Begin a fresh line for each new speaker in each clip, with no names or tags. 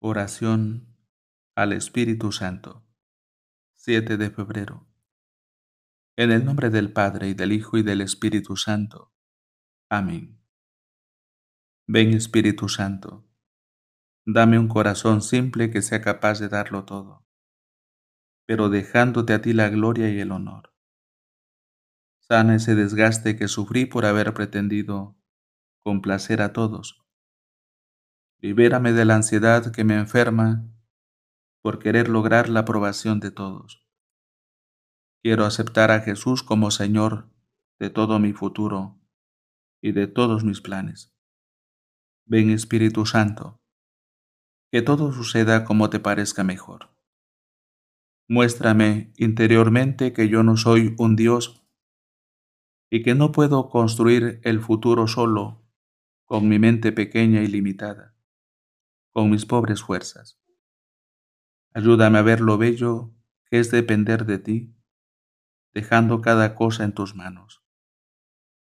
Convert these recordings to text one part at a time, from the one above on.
Oración al Espíritu Santo. 7 de febrero. En el nombre del Padre y del Hijo y del Espíritu Santo. Amén. Ven Espíritu Santo. Dame un corazón simple que sea capaz de darlo todo, pero dejándote a ti la gloria y el honor. Sana ese desgaste que sufrí por haber pretendido complacer a todos Libérame de la ansiedad que me enferma por querer lograr la aprobación de todos. Quiero aceptar a Jesús como Señor de todo mi futuro y de todos mis planes. Ven Espíritu Santo, que todo suceda como te parezca mejor. Muéstrame interiormente que yo no soy un Dios y que no puedo construir el futuro solo con mi mente pequeña y limitada con mis pobres fuerzas. Ayúdame a ver lo bello que es depender de ti, dejando cada cosa en tus manos.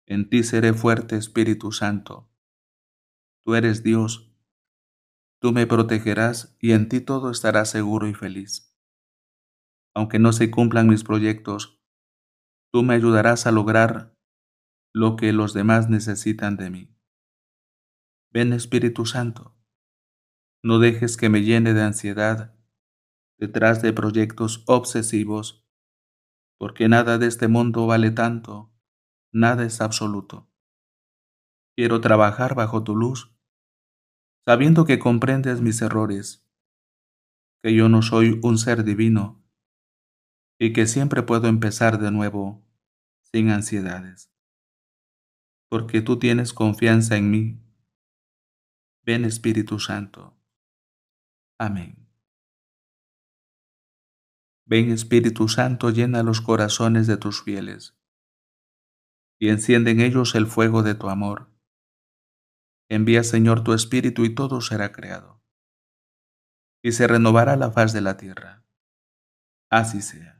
En ti seré fuerte, Espíritu Santo. Tú eres Dios, tú me protegerás y en ti todo estará seguro y feliz. Aunque no se cumplan mis proyectos, tú me ayudarás a lograr lo que los demás necesitan de mí. Ven Espíritu Santo no dejes que me llene de ansiedad detrás de proyectos obsesivos, porque nada de este mundo vale tanto, nada es absoluto. Quiero trabajar bajo tu luz, sabiendo que comprendes mis errores, que yo no soy un ser divino y que siempre puedo empezar de nuevo sin ansiedades, porque tú tienes confianza en mí. Ven Espíritu Santo. Amén. Ven Espíritu Santo, llena los corazones de tus fieles, y enciende en ellos el fuego de tu amor. Envía Señor tu Espíritu y todo será creado, y se renovará la faz de la tierra. Así sea.